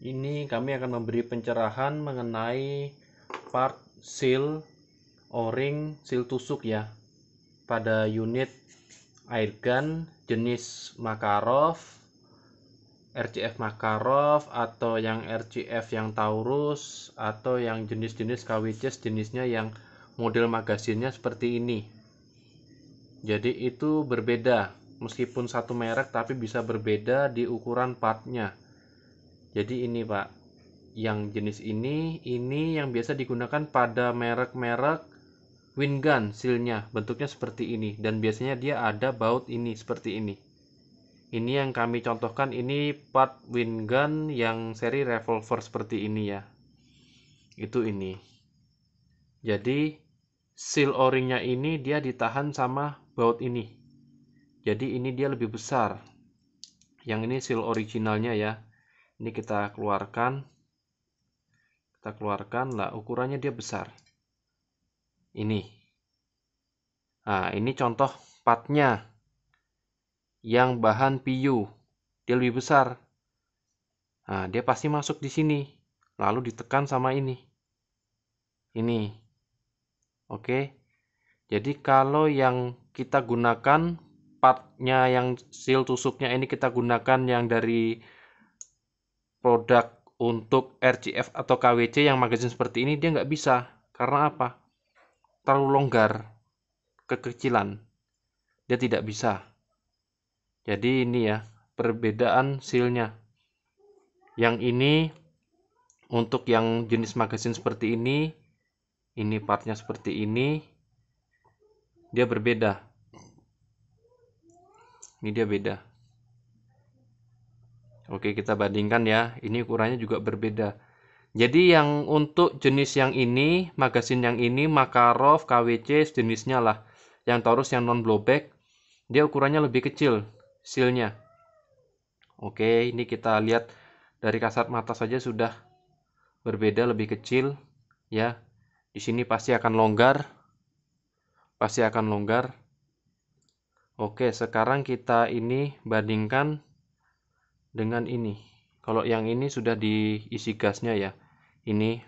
ini kami akan memberi pencerahan mengenai part seal o-ring seal tusuk ya pada unit air gun jenis Makarov RCF Makarov atau yang RCF yang Taurus atau yang jenis-jenis KWCS jenisnya yang model magasinnya seperti ini jadi itu berbeda meskipun satu merek tapi bisa berbeda di ukuran partnya jadi ini Pak, yang jenis ini, ini yang biasa digunakan pada merek-merek Gun silnya, Bentuknya seperti ini dan biasanya dia ada baut ini seperti ini. Ini yang kami contohkan ini part Gun yang seri revolver seperti ini ya. Itu ini. Jadi seal o ini dia ditahan sama baut ini. Jadi ini dia lebih besar. Yang ini seal originalnya ya ini kita keluarkan kita keluarkan lah ukurannya dia besar ini nah ini contoh partnya yang bahan PU dia lebih besar nah dia pasti masuk di sini lalu ditekan sama ini ini oke jadi kalau yang kita gunakan partnya yang seal tusuknya ini kita gunakan yang dari produk untuk RCF atau KWC yang magazine seperti ini dia nggak bisa karena apa terlalu longgar kekecilan dia tidak bisa jadi ini ya perbedaan sealnya yang ini untuk yang jenis magazine seperti ini ini partnya seperti ini dia berbeda ini dia beda Oke, kita bandingkan ya. Ini ukurannya juga berbeda. Jadi yang untuk jenis yang ini, magasin yang ini, Makarov, KWC, jenisnya lah. Yang Taurus yang non blowback, dia ukurannya lebih kecil sealnya. Oke, ini kita lihat dari kasat mata saja sudah berbeda lebih kecil ya. Di sini pasti akan longgar. Pasti akan longgar. Oke, sekarang kita ini bandingkan dengan ini kalau yang ini sudah diisi gasnya ya ini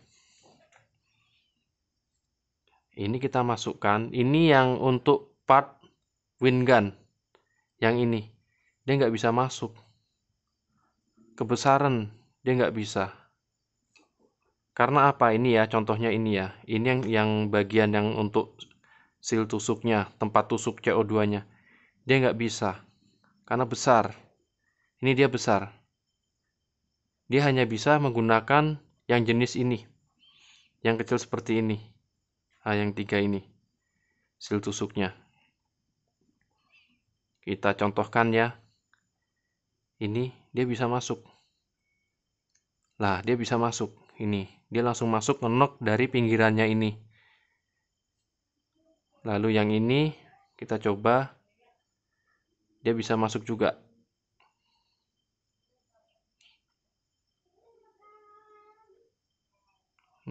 ini kita masukkan ini yang untuk part gun, yang ini dia nggak bisa masuk kebesaran dia nggak bisa karena apa ini ya contohnya ini ya ini yang yang bagian yang untuk seal tusuknya tempat tusuk CO2 nya dia nggak bisa karena besar ini dia besar. Dia hanya bisa menggunakan yang jenis ini, yang kecil seperti ini, nah, yang tiga ini, sil tusuknya. Kita contohkan ya, ini dia bisa masuk. Lah, dia bisa masuk, ini. Dia langsung masuk ngenok dari pinggirannya ini. Lalu yang ini kita coba, dia bisa masuk juga.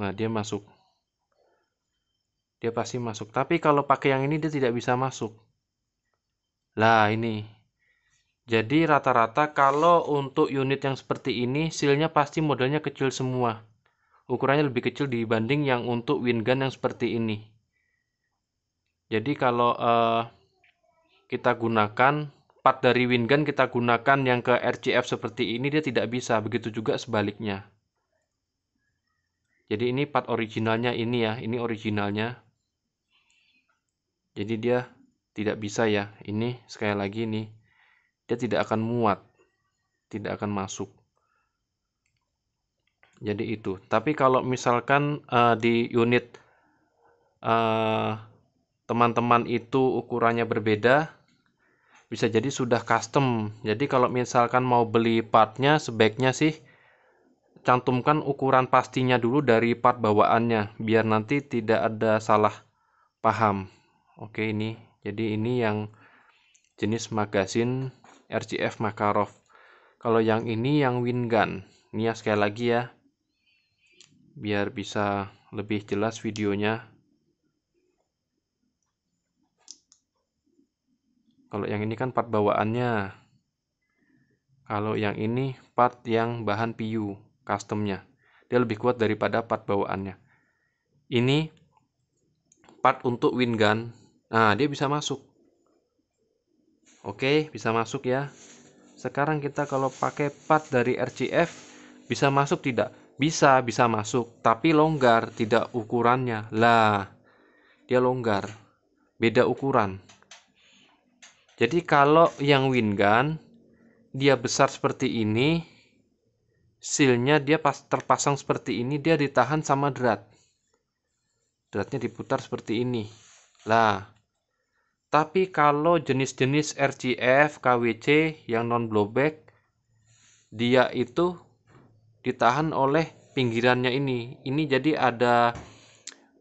Nah, dia masuk. Dia pasti masuk. Tapi kalau pakai yang ini dia tidak bisa masuk. Lah, ini. Jadi rata-rata kalau untuk unit yang seperti ini, sealnya pasti modelnya kecil semua. Ukurannya lebih kecil dibanding yang untuk gun yang seperti ini. Jadi kalau uh, kita gunakan part dari windgun kita gunakan yang ke RCF seperti ini dia tidak bisa, begitu juga sebaliknya jadi ini part originalnya ini ya ini originalnya jadi dia tidak bisa ya ini sekali lagi ini dia tidak akan muat tidak akan masuk jadi itu tapi kalau misalkan uh, di unit eh, teman-teman uh, itu ukurannya berbeda bisa jadi sudah custom jadi kalau misalkan mau beli partnya sebaiknya sih cantumkan ukuran pastinya dulu dari part bawaannya biar nanti tidak ada salah paham oke ini jadi ini yang jenis magasin rcf Makarov kalau yang ini yang gun ini ya sekali lagi ya biar bisa lebih jelas videonya kalau yang ini kan part bawaannya kalau yang ini part yang bahan piu customnya. Dia lebih kuat daripada part bawaannya. Ini part untuk wind gun. Nah, dia bisa masuk. Oke, bisa masuk ya. Sekarang kita kalau pakai part dari RCF bisa masuk tidak? Bisa, bisa masuk, tapi longgar, tidak ukurannya. Lah, dia longgar. Beda ukuran. Jadi kalau yang gun dia besar seperti ini, sealnya dia pas terpasang seperti ini dia ditahan sama drat dratnya diputar seperti ini lah tapi kalau jenis-jenis RCF, KWC yang non blowback dia itu ditahan oleh pinggirannya ini ini jadi ada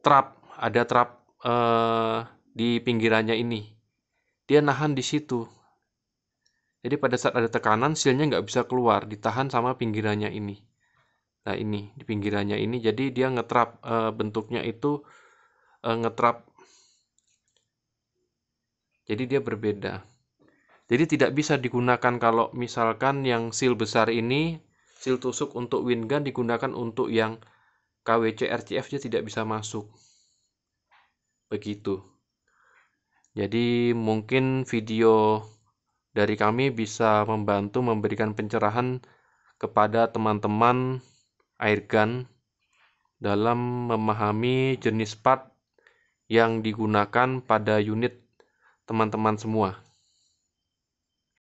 trap ada trap eh, di pinggirannya ini dia nahan di situ jadi pada saat ada tekanan silnya nggak bisa keluar, ditahan sama pinggirannya ini. Nah ini di pinggirannya ini, jadi dia ngetrap e, bentuknya itu e, ngetrap. Jadi dia berbeda. Jadi tidak bisa digunakan kalau misalkan yang seal besar ini, seal tusuk untuk wind gun digunakan untuk yang KWC RCF dia tidak bisa masuk. Begitu. Jadi mungkin video dari kami bisa membantu memberikan pencerahan kepada teman-teman airgun dalam memahami jenis part yang digunakan pada unit teman-teman semua.